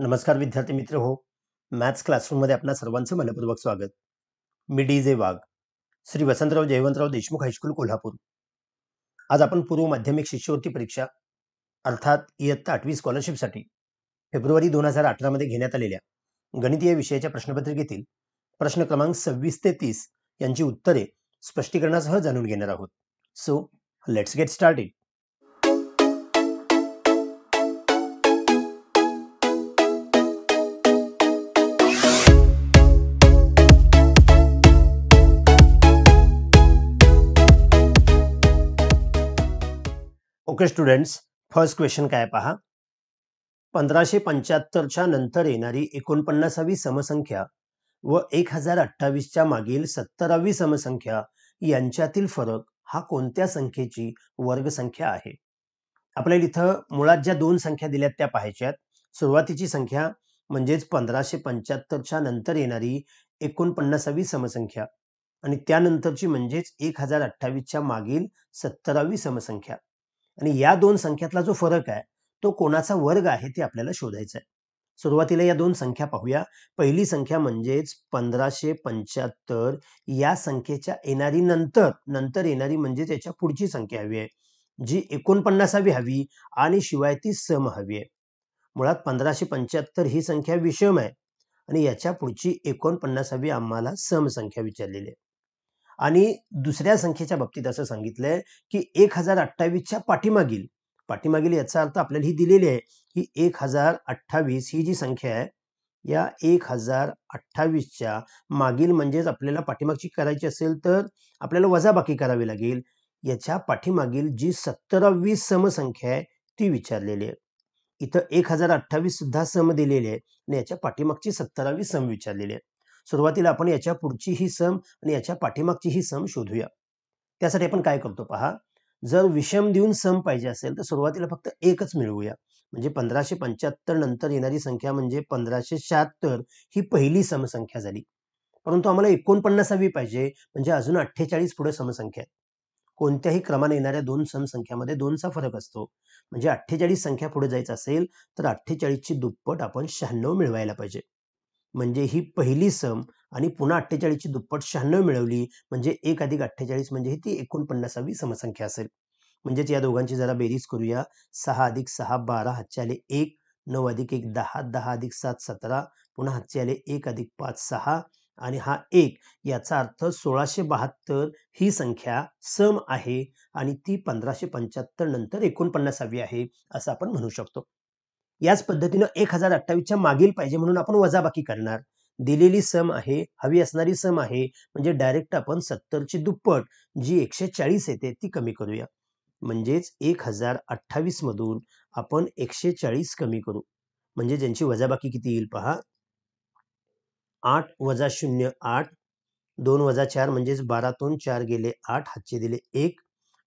नमस्कार विद्यार्थी मित्र हो मॅथ्स क्लासरूममध्ये आपल्या सर्वांचं मनपूर्वक स्वागत मी D J Wagh Shri Vasantrao Jaywantrao Deshmukh high school Kolhapur आज आपण पूर्व माध्यमिक शिष्यवृत्ती परीक्षा अर्थात इयत्ता आठवी स्कॉलरशिपसाठी फेब्रुवारी दोन हजार अठरामध्ये घेण्यात आलेल्या गणितीय विषयाच्या प्रश्नपत्रिकेतील प्रश्न क्रमांक सव्वीस ते तीस यांची उत्तरे स्पष्टीकरणासह जाणून घेणार आहोत so let's get started okay students first question काय पहा पंधराशे पंच्याहत्तरच्या नंतर येणारी एकोणपन्नासावी समसंख्या व एक हजार अठ्ठावीसच्या मागील सत्तरावी समसंख्या यांच्यातील फरक हा कोणत्या संख्येची वर्गसंख्या आहे आपल्याला इथं मुळात ज्या दोन संख्या दिल्यात त्या पाहायच्यात सुरुवातीची संख्या म्हणजेच पंधराशे पंच्याहत्तरच्या नंतर येणारी एकोणपन्नासावी समसंख्या आणि त्यानंतरची म्हणजेच एक हजार अठ्ठावीसच्या मागील सत्तरावी समसंख्या आणि या दोन संख्यातला जो फरक आहे तो कोणाचा वर्ग आहे ते आपल्याला शोधायचा आहे सुरुवातीला या दोन संख्या पाहूया पहिली संख्या म्हणजेच पंधराशे पंच्याहत्तर या संख्येच्या येणारी नंतर नंतर येणारी म्हणजे त्याच्या पुढची संख्या हवी आहे जी एकोणपन्नासावी हवी आणि शिवाय ती सम हवी आहे मुळात पंधराशे पंच्याहत्तर ही संख्या विषम आहे आणि याच्या पुढची एकोणपन्नासावी आम्हाला सम संख्या विचारलेली आहे आणि दुसऱ्या संख्येच्या बाबतीत असं सांगितलंय की एक हजार अठ्ठावीसच्या पाठीमागील पाठीमागील याचा अर्थ आपल्याला ही दिलेली आहे की एक हजार अठ्ठावीस ही जी संख्या आहे या एक हजार अठ्ठावीसच्या मागील म्हणजेच आपल्याला पाठीमागची करायची असेल तर आपल्याला वजाबाकी करावी लागेल याच्या पाठीमागील जी सत्तरावी समसंख्या आहे ती विचारलेली आहे इथं एक हजार अठ्ठावीस सुद्धा सम दिलेले आहे आणि याच्या पाठीमागची सत्तरावी सम विचारलेली आहे सुरुवातीला आपण याच्या पुढची ही सम आणि याच्या पाठीमागची ही सम शोधूया त्यासाठी आपण काय करतो पहा जर विषम देऊन सम पाहिजे असेल तर सुरुवातीला फक्त एकच मिळवूया म्हणजे पंधराशे पंच्याहत्तर नंतर येणारी संख्या म्हणजे पंधराशे शहात्तर ही पहिली समसंख्या झाली परंतु आम्हाला एकोणपन्नासावी पाहिजे म्हणजे अजून अठ्ठेचाळीस पुढे समसंख्या आहे कोणत्याही क्रमाने येणाऱ्या दोन समसंख्यामध्ये दोनचा फरक असतो म्हणजे अठ्ठेचाळीस संख्या पुढे जायचं असेल तर अठ्ठेचाळीसची दुप्पट आपण शहाण्णव मिळवायला पाहिजे म्हणजे ही पहिली सम आणि पुन्हा अठ्ठेचाळीसची दुप्पट शहाण्णव मिळवली म्हणजे एक अधिक अठ्ठेचाळीस म्हणजे ही ती एकोणपन्नासावी समसंख्या असेल म्हणजेच या दोघांची जरा बेरीज करूया सहा अधिक सहा बारा हातचे आले एक नऊ अधिक एक दहा दहा अधिक सात सतरा पुन्हा हातचे आले एक अधिक पाच सहा आणि हा एक याचा अर्थ सोळाशे बहात्तर ही संख्या सम आहे आणि ती पंधराशे पंच्याहत्तर नंतर एकोणपन्नासावी आहे असं आपण म्हणू शकतो याच पद्धतीनं एक हजार अठ्ठावीसच्या मागील पाहिजे म्हणून आपण वजाबाकी करणार दिलेली सम आहे हवी असणारी सम आहे म्हणजे डायरेक्ट आपण सत्तरची दुप्पट जी एकशे चाळीस येते ती कमी करूया म्हणजेच एक हजार अठ्ठावीस मधून आपण एकशे चाळीस कमी करू म्हणजे ज्यांची वजाबाकी किती येईल पहा आठ वजा शून्य आठ दोन वजा चार म्हणजेच बारातून चार गेले आठ हातचे दिले एक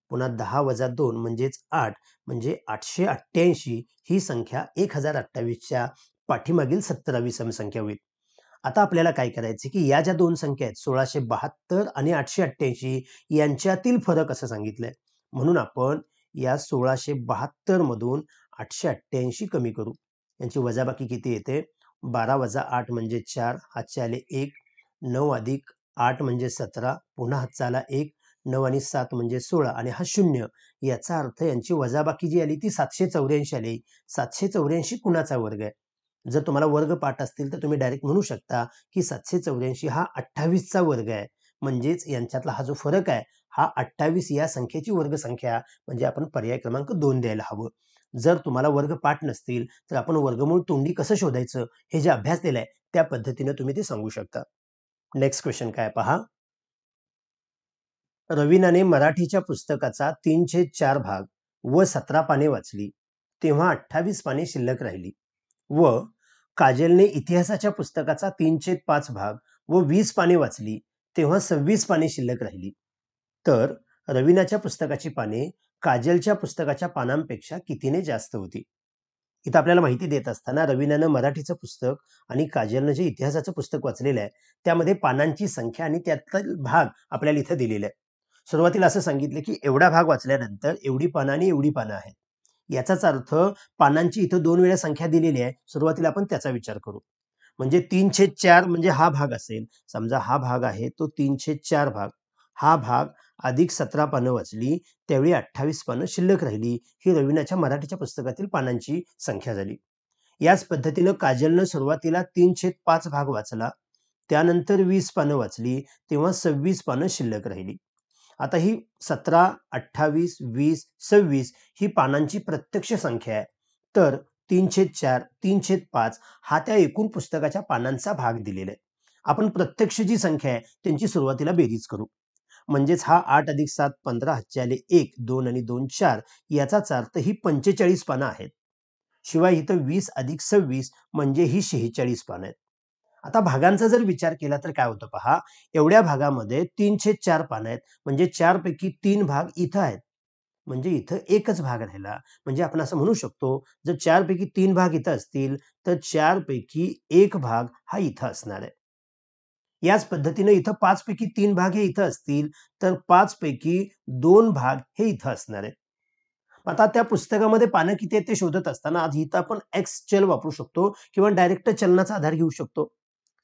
पुन्हा दहा वजा दोन म्हणजेच आठ म्हणजे आठशे अठ्ठ्याऐंशी ही संख्या एक हजार अठ्ठावीसच्या पाठीमागील सत्तरावी समसंख्या होईल आता आपल्याला काय करायचं की या ज्या दोन संख्या आहेत सोळाशे बहात्तर आणि आठशे अठ्ठ्याऐंशी यांच्यातील फरक असं सांगितलंय म्हणून आपण या सोळाशे बहात्तर मधून आठशे अठ्ठ्याऐंशी कमी करू यांची वजाबाकी किती येते बारा वजा आठ म्हणजे चार हातचे आले एक नऊ अधिक आठ म्हणजे सतरा पुन्हा हातचा आला एक नऊ आणि सात म्हणजे सोळा आणि हा शून्य याचा अर्थ यांची वजाबाकी जी आली ती सातशे चौऱ्याऐंशी आली सातशे चौऱ्याऐंशी कुणाचा वर्ग आहे जर तुम्हाला वर्ग पाठ असतील तर तुम्ही डायरेक्ट म्हणू शकता की सातशे चौऱ्याऐंशी हा अठ्ठावीसचा वर्ग आहे म्हणजेच यांच्यातला हा जो फरक आहे हा अठ्ठावीस या संख्येची वर्ग संख्या म्हणजे आपण पर्याय क्रमांक दोन द्यायला हवं जर तुम्हाला वर्ग पाठ नसतील तर आपण वर्गमूळ तोंडी कसं शोधायचं हे जे अभ्यास दिलाय त्या पद्धतीने तुम्ही ते सांगू शकता नेक्स्ट क्वेश्चन काय पहा रवीनाने मराठीच्या पुस्तकाचा तीनशे चार भाग व सतरा पाने वाचली तेव्हा अठ्ठावीस पाने शिल्लक राहिली व काजलने इतिहासाच्या पुस्तकाचा तीनशे पाच भाग व वीस पाने वाचली तेव्हा सव्वीस पाने शिल्लक राहिली तर रवीनाच्या पुस्तकाची पाने काजलच्या पुस्तकाच्या पानांपेक्षा कितीने जास्त होती इथं आपल्याला माहिती देत असताना रवीनानं मराठीचं पुस्तक आणि काजलनं जे इतिहासाचं पुस्तक वाचलेलं आहे त्यामध्ये पानांची संख्या आणि त्यातला भाग आपल्याला इथं दिलेला आहे सुरुवातीला असं सांगितलं की एवढा भाग वाचल्यानंतर एवढी पानं आणि एवढी पानं आहेत याचाच अर्थ पानांची इथं दोन वेळा संख्या दिलेली आहे सुरुवातीला आपण त्याचा विचार करू म्हणजे तीनशे चार म्हणजे हा भाग असेल समजा हा भाग आहे तो तीनशे चार भाग हा भाग अधिक सतरा पानं वाचली त्यावेळी अठ्ठावीस पानं शिल्लक राहिली ही रवीनाच्या मराठीच्या पुस्तकातील पानांची संख्या झाली याच पद्धतीनं काजलनं सुरुवातीला तीनशे पाच भाग वाचला त्यानंतर वीस पानं वाचली तेव्हा सव्वीस पानं शिल्लक राहिली आता ही सतरा अठ्ठावीस वीस सव्वीस ही पानांची प्रत्यक्ष संख्या आहे तर तीनशे चार तीनशे पाच हा त्या एकूण पुस्तकाच्या पानांचा भाग दिलेला आहे आपण प्रत्यक्ष जी संख्या आहे त्यांची सुरुवातीला बेरीज करू म्हणजेच हा आठ अधिक सात पंधरा हजार एक दोन आणि दोन चार याचाच अर्थ ही पंचेचाळीस पानं आहेत शिवाय इथं वीस अधिक सव्वीस म्हणजे ही शेहेचाळीस पानं आहेत आता भागांचा जर विचार केला तर काय होतं पहा एवढ्या भागामध्ये तीनशे चार पानं आहेत म्हणजे चारपैकी तीन भाग इथं आहेत म्हणजे इथं एकच भाग राहिला म्हणजे आपण असं म्हणू शकतो जर चारपैकी तीन भाग इथं असतील तर पैकी एक भाग हा इथं असणार आहे याच पद्धतीने इथं पैकी तीन भाग हे इथं असतील तर पैकी दोन भाग हे इथं असणार आहे आता त्या पुस्तकामध्ये पानं किती आहेत ते शोधत असताना आज इथं आपण एक्स चल वापरू शकतो किंवा डायरेक्ट चलनाचा आधार घेऊ शकतो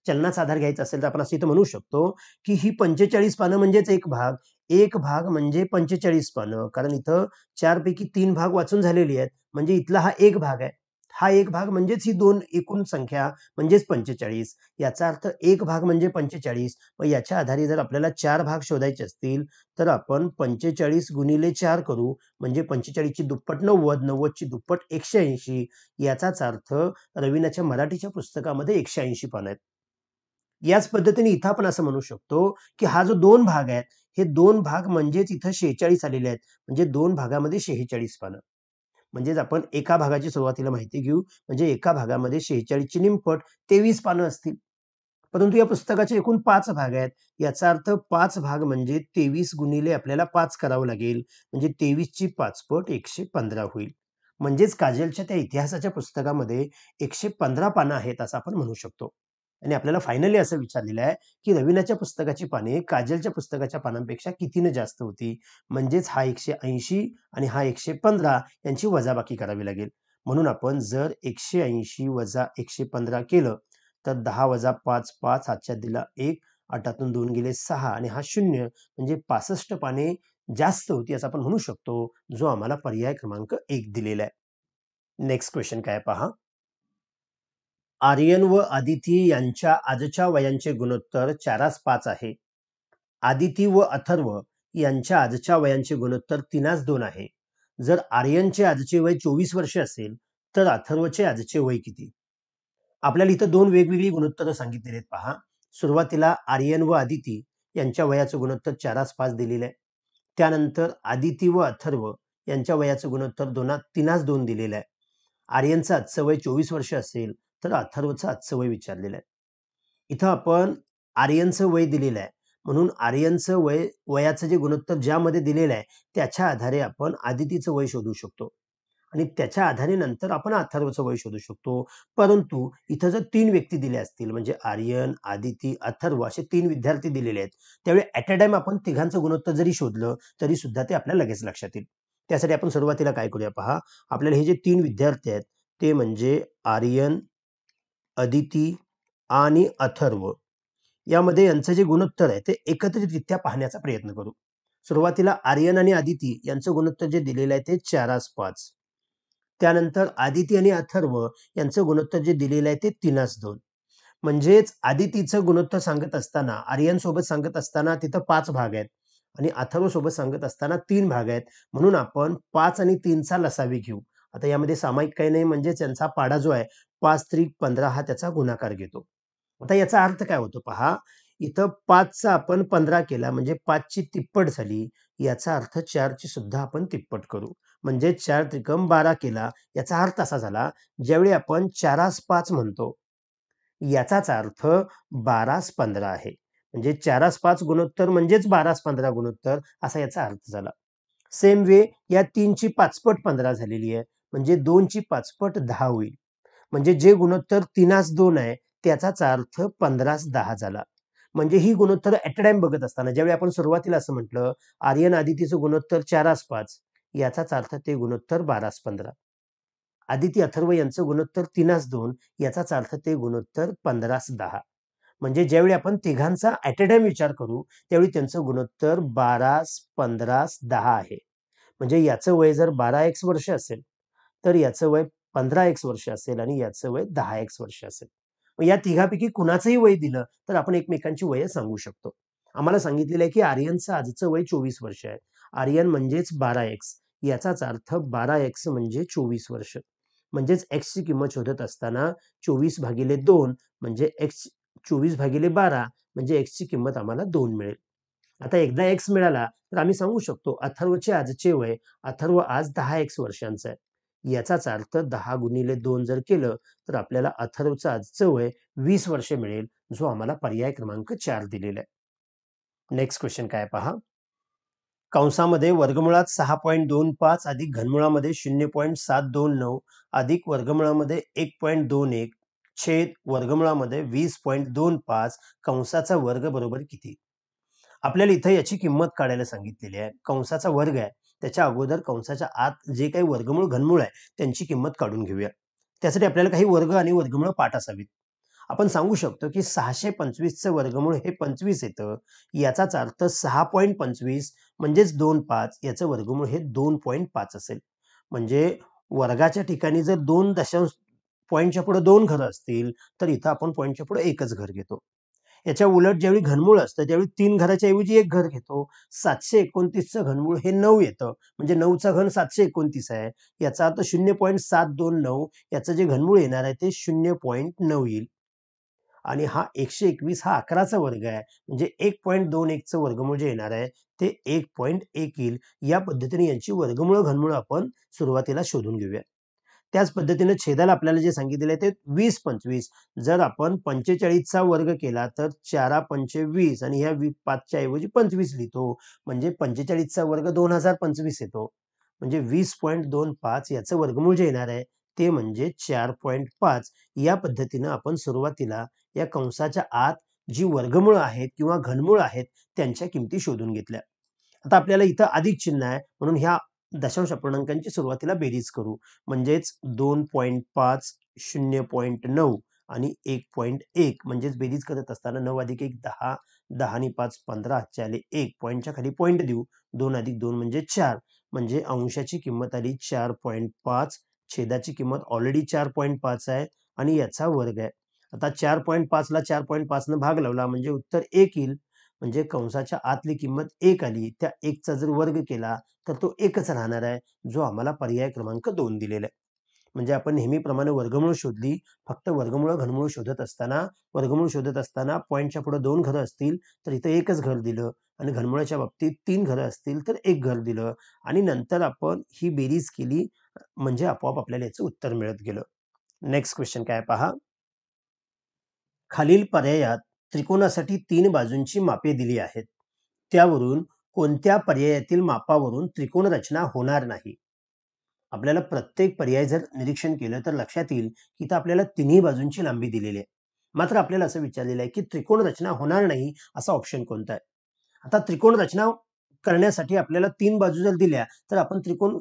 चलनाचा आधार घ्यायचा असेल तर आपण असं इथं म्हणू शकतो की ही पंचेचाळीस पानं म्हणजेच एक भाग एक भाग म्हणजे पंचेचाळीस पानं कारण इथं चारपैकी तीन भाग वाचून झालेली आहेत म्हणजे इथला हा एक भाग आहे हा एक भाग म्हणजेच ही दोन एकूण संख्या म्हणजेच पंचेचाळीस याचा अर्थ एक भाग म्हणजे पंचेचाळीस मग याच्या आधारे जर आपल्याला चार भाग शोधायचे असतील तर आपण पंचेचाळीस गुणिले चार करू म्हणजे पंचेचाळीसची दुप्पट नव्वद नव्वदची दुप्पट एकशे ऐंशी याचाच अर्थ रवीनाच्या मराठीच्या पुस्तकामध्ये एकशे ऐंशी पान आहेत याच पद्धतीने इथं आपण असं म्हणू शकतो की हा जो दोन भाग आहेत हे दोन भाग म्हणजेच इथं शेहेचाळीस आलेले आहेत म्हणजे दोन भागामध्ये शेहेचाळीस पानं म्हणजेच आपण एका भागाची सुरुवातीला माहिती घेऊ म्हणजे एका भागामध्ये शेहेचाळीसची निमपट तेवीस पानं असतील परंतु या पुस्तकाचे एकूण पाच भाग आहेत याचा अर्थ पाच भाग म्हणजे तेवीस गुणिले आपल्याला पाच करावं लागेल म्हणजे तेवीसची पाचपट एकशे पंधरा होईल म्हणजेच काजलच्या त्या इतिहासाच्या पुस्तकामध्ये एकशे पंधरा पानं आहेत असं आपण म्हणू शकतो आणि आपल्याला फायनली असं विचारलेलं आहे की रवीनाच्या पुस्तकाची पाने काजलच्या पुस्तकाच्या पानांपेक्षा कितीनं जास्त होती म्हणजेच हा एकशे ऐंशी आणि हा एकशे पंधरा यांची वजाबाकी करावी लागेल म्हणून आपण जर एकशे ऐंशी वजा एकशे पंधरा केलं तर दहा वजा पाच पाच आजच्या दिला एक आठातून दोन गेले सहा आणि हा शून्य म्हणजे पासष्ट पाने जास्त होती असं आपण म्हणू शकतो जो आम्हाला पर्याय क्रमांक एक दिलेला आहे नेक्स्ट क्वेश्चन काय पहा आर्यन व आदिती यांच्या आजच्या वयांचे गुणोत्तर चारास पाच आहे आदिती व अथर्व यांच्या आजच्या वयांचे गुणोत्तर तीनास दोन आहे जर आर्यनचे आजचे वय चोवीस वर्षे असेल तर अथर्वचे आजचे वय किती आपल्याला इथं दोन वेगवेगळी गुणोत्तरं सांगितलेली आहेत पहा सुरुवातीला आर्यन व आदिती यांच्या वयाचं गुणोत्तर चारास पाच दिलेलं आहे त्यानंतर आदिती व अथर्व यांच्या वयाचं गुणोत्तर दोना तीनास दोन दिलेलं आहे आर्यनचं आजचं वय चोवीस वर्ष असेल तर अथर्वचं आजचं वय विचारलेलं आहे इथं आपण आर्यनचं वय दिलेलं आहे म्हणून आर्यनचं वय वयाचं जे गुणोत्तर ज्यामध्ये दिलेलं आहे त्याच्या आधारे आपण आदितीचं वय शोधू शकतो आणि त्याच्या आधारे नंतर आपण अथर्वचं वय शोधू शकतो परंतु इथं जर तीन व्यक्ती दिले असतील म्हणजे आर्यन आदिती अथर्व असे तीन विद्यार्थी दिलेले आहेत त्यावेळी ॲट अ टाइम आपण तिघांचं गुणोत्तर जरी शोधलं तरी सुद्धा ते आपल्या लगेच लक्षात येईल त्यासाठी आपण सुरुवातीला काय करूया पहा आपल्याला हे जे तीन विद्यार्थी आहेत ते म्हणजे आर्यन अदिती आणि अथर्व यामध्ये यांचं जे गुणोत्तर आहे ते एकत्रितरित्या पाहण्याचा प्रयत्न करू सुरुवातीला आर्यन आणि आदिती यांचं गुणोत्तर जे दिलेलं आहे ते चारास पाच त्यानंतर आदिती आणि अथर्व यांचं गुणोत्तर जे दिलेलं आहे ते तीनास दोन म्हणजेच आदितीचं गुणोत्तर सांगत असताना आर्यन सोबत सांगत असताना तिथं पाच भाग आहेत आणि अथर्व सोबत सांगत असताना तीन भाग आहेत म्हणून आपण पाच आणि तीनचा लसावी घेऊ आता यामध्ये सामायिक काही नाही म्हणजे त्यांचा पाडा जो आहे पाच त्रिक पंधरा हा त्याचा गुणाकार घेतो आता याचा अर्थ काय होतो पहा इथं पाचचा आपण पंधरा केला म्हणजे पाचची तिप्पट झाली याचा अर्थ चारची सुद्धा आपण तिप्पट करू म्हणजे चार त्रिकम बारा केला याचा अर्थ असा झाला ज्यावेळी आपण चारास पाच म्हणतो याचाच अर्थ बारास पंधरा आहे म्हणजे चारास पाच गुणोत्तर म्हणजेच बारास पंधरा गुणोत्तर असा याचा अर्थ झाला सेम वे या तीनची पाचपट पंधरा झालेली आहे म्हणजे दोनची पाचपट दहा होईल म्हणजे जे गुणोत्तर तीनास दोन आहे त्याचाच अर्थ पंधरास दहा झाला म्हणजे ही गुणोत्तर ॲट बघत असताना ज्यावेळी आपण सुरुवातीला असं म्हटलं आर्यन आदितीचं गुणोत्तर चारास पाच याचाच अर्थ ते गुणोत्तर बारास पंधरा आदिती अथर्व यांचं गुणोत्तर तीनास दोन याचाच अर्थ ते गुणोत्तर पंधरास दहा म्हणजे ज्यावेळी आपण तिघांचा ॲट विचार करू त्यावेळी त्यांचं गुणोत्तर बारास पंधरास दहा आहे म्हणजे याचं वय जर बारा एक्स वर्ष असेल तर याचं वय पंधरा एक्स वर्ष असेल आणि याचं वय दहा एक्स वर्ष असेल मग या तिघापैकी कुणाचंही वय दिलं तर आपण एकमेकांची वय सांगू शकतो आम्हाला सांगितलेलं आहे की आर्यनचं आजचं वय चोवीस वर्ष आहे आर्यन म्हणजेच बारा एक्स याचाच अर्थ बारा एक्स म्हणजे चोवीस वर्ष म्हणजेच एक्सची किंमत शोधत असताना चोवीस भागिले दोन म्हणजे एक्स चोवीस भागिले बारा म्हणजे एक्सची किंमत आम्हाला दोन मिळेल आता एकदा एक्स मिळाला तर आम्ही सांगू शकतो अथर्वचे आजचे वय अथर्व आज दहा एक्स वर्षांचं आहे याचाच अर्थ दहा गुणिले दोन जर केलं तर आपल्याला अथर्वचा वय वीस वर्ष मिळेल जो आम्हाला पर्याय क्रमांक चार दिलेला आहे नेक्स्ट क्वेश्चन काय पहा कंसामध्ये वर्गमुळात सहा पॉईंट दोन पाच अधिक घनमुळामध्ये शून्य पॉईंट सात दोन नऊ अधिक वर्गमुळामध्ये एक पॉईंट दोन एक छेद वर्गमुळामध्ये वीस पॉईंट दोन पाच कंसाचा वर्ग बरोबर किती आपल्याला इथं याची किंमत काढायला सांगितलेली आहे कंसाचा वर्ग आहे त्याच्या अगोदर कंसाच्या आत जे काही वर्गमूळ घनमूळ आहे त्यांची किंमत काढून घेऊया त्यासाठी आपल्याला काही वर्ग आणि वर्गमूळ पाठ असावीत आपण सांगू शकतो की सहाशे पंचवीसचं वर्गमूळ हे पंचवीस येतं याचाच अर्थ सहा पॉईंट पंचवीस म्हणजेच दोन पाच याचं वर्गमूळ हे दोन पॉईंट पाच असेल म्हणजे वर्गाच्या ठिकाणी जर दोन दशांश पॉईंटच्या पुढे दोन घरं असतील तर इथं आपण पॉईंटच्या पुढे एकच घर घेतो याच्या उलट ज्यावेळी घनमूळ असतं त्यावेळी तीन घराच्या ऐवजी एक घर घेतो सातशे एकोणतीसचं घनमूळ हे नऊ येतं म्हणजे नऊचा घन सातशे एकोणतीस आहे याचा अर्थ शून्य पॉईंट सात दोन नऊ याचं जे घनमूळ येणार आहे ते शून्य पॉईंट नऊ येईल आणि हा एकशे एकवीस हा अकराचा वर्ग आहे म्हणजे एक पॉईंट दोन एकचं वर्गमूळ जे येणार आहे ते एक पॉईंट एक येईल या पद्धतीने यांची वर्गमूळ घनमूळ आपण सुरुवातीला शोधून घेऊया त्याच पद्धतीनं छेदाला आपल्याला जे सांगितलेलं आहे ते वीस पंचवीस जर आपण पंचेचाळीसचा वर्ग केला तर चारा पंचे वीस आणि ह्या वी पाचच्या ऐवजी पंचवीस लिहितो म्हणजे पंचेचाळीसचा वर्ग दोन हजार पंचवीस येतो म्हणजे वीस पॉईंट दोन पाच याचं वर्गमूळ जे येणार आहे ते म्हणजे चार पॉईंट पाच या पद्धतीनं आपण सुरुवातीला या कंसाच्या आत जी वर्गमूळ आहेत किंवा घनमूळ आहेत त्यांच्या किमती शोधून घेतल्या आता आपल्याला इथं अधिक चिन्ह आहे म्हणून ह्या दशांश पूर्णांकांची सुरुवातीला बेरीज करू म्हणजेच दोन पॉईंट पाच शून्य पॉईंट नऊ आणि एक पॉईंट एक म्हणजेच बेरीज करत असताना नऊ अधिक एक दहा दहा आणि पाच पंधरा चाले एक पॉईंटच्या खाली पॉईंट देऊ दोन अधिक दोन म्हणजे चार म्हणजे अंशाची किंमत आली चार पॉईंट पाच छेदाची किंमत ऑलरेडी चार पॉईंट पाच आहे आणि याचा वर्ग आहे आता चार पॉईंट पाचला चार पॉईंट पाचनं भाग लावला म्हणजे उत्तर एक येईल म्हणजे कंसाच्या आतली किंमत एक आली त्या एकचा जर वर्ग केला तर तो एकच राहणार आहे जो आम्हाला पर्याय क्रमांक दोन दिलेला आहे म्हणजे आपण नेहमीप्रमाणे वर्गमूळ शोधली फक्त वर्गमूळ घनमूळ शोधत असताना वर्गमूळ शोधत असताना पॉईंटच्या पुढे दोन घरं असतील तर इथं एकच घर दिलं आणि घनमुळाच्या बाबतीत तीन घरं असतील तर एक घर दिलं आणि नंतर आपण ही बेरीज केली म्हणजे आपोआप आपल्याला याचं उत्तर मिळत गेलं नेक्स्ट क्वेश्चन काय पहा खालील पर्यायात त्रिकोणासाठी तीन बाजूंची मापे दिली आहेत त्यावरून कोणत्या पर्यायातील मापावरून त्रिकोण रचना होणार नाही आपल्याला प्रत्येक पर्याय जर निरीक्षण केलं तर लक्षात येईल की इथं आपल्याला तिन्ही बाजूंची लांबी दिलेली आहे मात्र आपल्याला असं विचारलेलं आहे की त्रिकोण रचना होणार नाही असा ऑप्शन कोणता आहे आता त्रिकोण रचना करण्यासाठी आपल्याला तीन बाजू जर दिल्या तर आपण त्रिकोण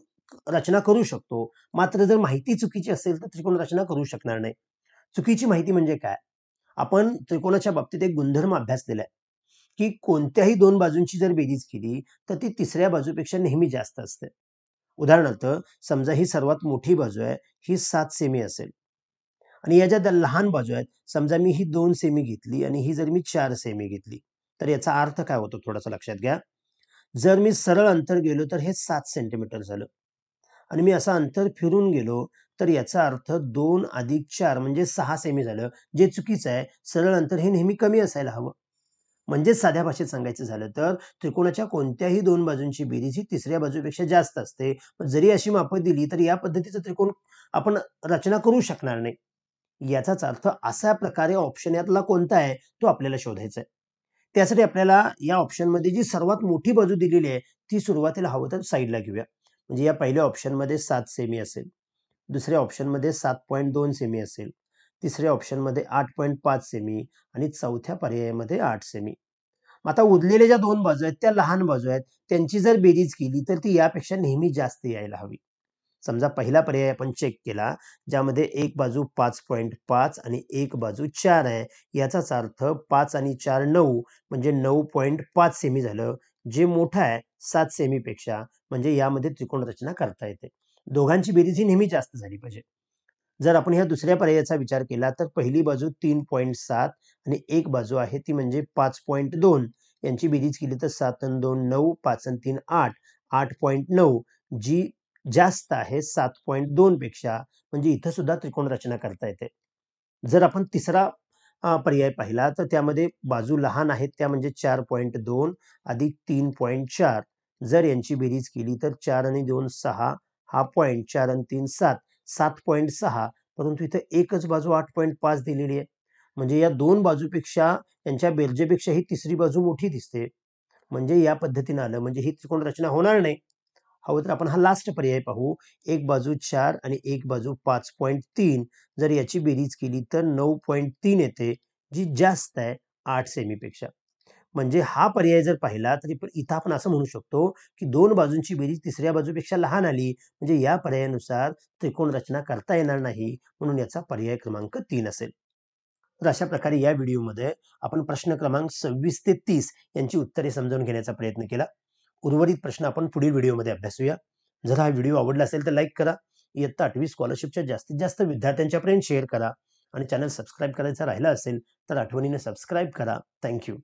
रचना करू शकतो मात्र जर माहिती चुकीची असेल तर त्रिकोण रचना करू शकणार नाही चुकीची माहिती म्हणजे काय आपण त्रिकोणाच्या बाबतीत एक गुणधर्म अभ्यासलेला आहे की कोणत्याही दोन बाजूंची जर बेरीज केली तर ती तिसऱ्या बाजूपेक्षा नेहमी जास्त असते उदाहरणार्थ समजा ही सर्वात मोठी बाजू आहे ही सात सेमी असेल आणि या ज्या लहान बाजू आहेत समजा मी ही दोन सेमी घेतली आणि ही जर मी चार सेमी घेतली तर याचा अर्थ काय होतो थोडासा लक्षात घ्या जर मी सरळ अंतर गेलो तर हे सात सेंटीमीटर झालं आणि मी असं अंतर फिरून गेलो तर याचा अर्थ दोन अधिक चार म्हणजे सहा सेमी झालं जे चुकीचं आहे सरळ अंतर हे नेहमी कमी असायला हवं म्हणजे साध्या भाषेत सांगायचं झालं तर त्रिकोणाच्या कोणत्याही दोन बाजूंची बेरीज ही तिसऱ्या बाजूपेक्षा जास्त असते जरी अशी मापं दिली तर या पद्धतीचं त्रिकोण आपण रचना करू शकणार नाही याचाच अर्थ अशा प्रकारे ऑप्शन यातला कोणता आहे तो आपल्याला शोधायचा आहे त्यासाठी आपल्याला या ऑप्शनमध्ये जी सर्वात मोठी बाजू दिलेली आहे ती सुरुवातीला हवं तर साईडला घेऊया म्हणजे या पहिल्या मध्ये सात सेमी असेल दुसऱ्या ऑप्शनमध्ये सात पॉईंट दोन सेमी असेल तिसऱ्या ऑप्शनमध्ये आठ पॉईंट पाच सेमी आणि चौथ्या पर्यायामध्ये आठ सेमी आता उरलेल्या ज्या दोन बाजू आहेत त्या लहान बाजू आहेत त्यांची जर बेरीज केली तर ती यापेक्षा नेहमी जास्त यायला हवी समजा पहिला पर्याय आपण चेक केला ज्यामध्ये एक बाजू पाच पॉईंट पाच आणि एक बाजू चार आहे याचाच अर्थ पाच आणि चार नऊ म्हणजे नऊ पॉईंट पाच सेमी झालं जे मोठं आहे सात सेमीपेक्षा म्हणजे यामध्ये त्रिकोण रचना करता येते दोघांची बेरीज ही नेहमी जास्त झाली पाहिजे जर आपण ह्या दुसऱ्या पर्यायाचा विचार केला तर पहिली बाजू तीन पॉईंट सात आणि एक बाजू आहे ती म्हणजे पाच पॉईंट दोन यांची बेरीज केली तर सात आणि दोन नऊ पाच आणि तीन आठ आठ पॉईंट नऊ जी जास्त आहे सात पॉईंट दोन पेक्षा म्हणजे इथं सुद्धा त्रिकोण रचना करता येते जर आपण तिसरा पर्याय पाहिला तर त्यामध्ये बाजू लहान आहेत त्या म्हणजे चार दोन अधिक चार जर यांची बेरीज केली तर चार आणि दोन सहा हा पॉईंट चार आणि तीन सात सात 7 सहा परंतु इथं एकच बाजू आठ पाच दिलेली आहे म्हणजे या दोन बाजूपेक्षा यांच्या बेरजेपेक्षा ही तिसरी बाजू मोठी दिसते म्हणजे या पद्धतीनं आलं म्हणजे ही त्रिकोण रचना होणार नाही हवं तर आपण हा लास्ट पर्याय पाहू एक बाजू चार आणि एक बाजू पाच पॉईंट तीन जर याची बेरीज केली तर नऊ पॉईंट तीन येते जी जास्त आहे आठ सेमीपेक्षा म्हणजे हा पर्याय जर पाहिला तरी इथं आपण असं म्हणू शकतो की दोन बाजूंची बेरीज तिसऱ्या बाजूपेक्षा लहान आली म्हणजे या पर्यायानुसार त्रिकोण रचना करता येणार नाही म्हणून याचा पर्याय क्रमांक तीन असेल तर अशा प्रकारे या व्हिडिओमध्ये आपण प्रश्न क्रमांक सव्वीस ते तीस यांची उत्तरे समजावून घेण्याचा प्रयत्न केला उर्वरित प्रश्न आपण पुढील व्हिडिओमध्ये अभ्यासूया जर हा व्हिडिओ आवडला असेल तर लाईक करा इयत्ता आठवी स्कॉलरशिपच्या जास्तीत जास्त विद्यार्थ्यांच्यापर्यंत शेअर करा आणि चॅनल सबस्क्राईब करायचा राहिला असेल तर आठवणीने सबस्क्राईब करा थँक्यू